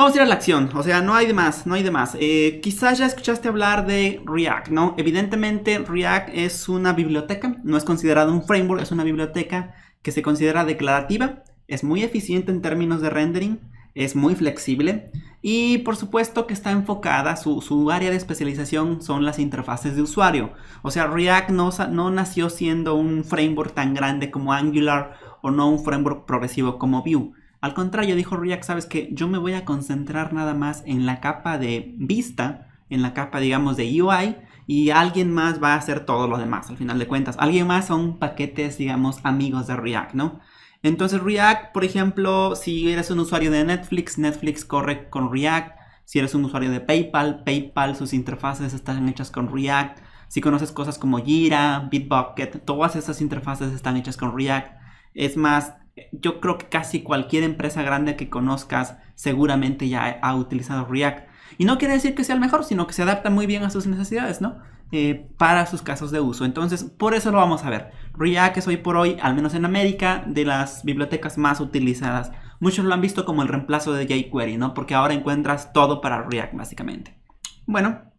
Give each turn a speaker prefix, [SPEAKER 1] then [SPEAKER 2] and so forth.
[SPEAKER 1] Vamos a ir a la acción, o sea, no hay de más, no hay de más. Eh, quizás ya escuchaste hablar de React, ¿no? Evidentemente React es una biblioteca, no es considerado un framework, es una biblioteca que se considera declarativa, es muy eficiente en términos de rendering, es muy flexible y por supuesto que está enfocada, su, su área de especialización son las interfaces de usuario. O sea, React no, no nació siendo un framework tan grande como Angular o no un framework progresivo como Vue. Al contrario, dijo React, sabes que yo me voy a concentrar nada más en la capa de vista, en la capa, digamos, de UI, y alguien más va a hacer todo lo demás, al final de cuentas. Alguien más son paquetes, digamos, amigos de React, ¿no? Entonces React, por ejemplo, si eres un usuario de Netflix, Netflix corre con React. Si eres un usuario de PayPal, PayPal, sus interfaces están hechas con React. Si conoces cosas como Jira, Bitbucket, todas esas interfaces están hechas con React. Es más, yo creo que casi cualquier empresa grande que conozcas seguramente ya ha utilizado React. Y no quiere decir que sea el mejor, sino que se adapta muy bien a sus necesidades, ¿no? Eh, para sus casos de uso. Entonces, por eso lo vamos a ver. React es hoy por hoy, al menos en América, de las bibliotecas más utilizadas. Muchos lo han visto como el reemplazo de jQuery, ¿no? Porque ahora encuentras todo para React, básicamente. Bueno,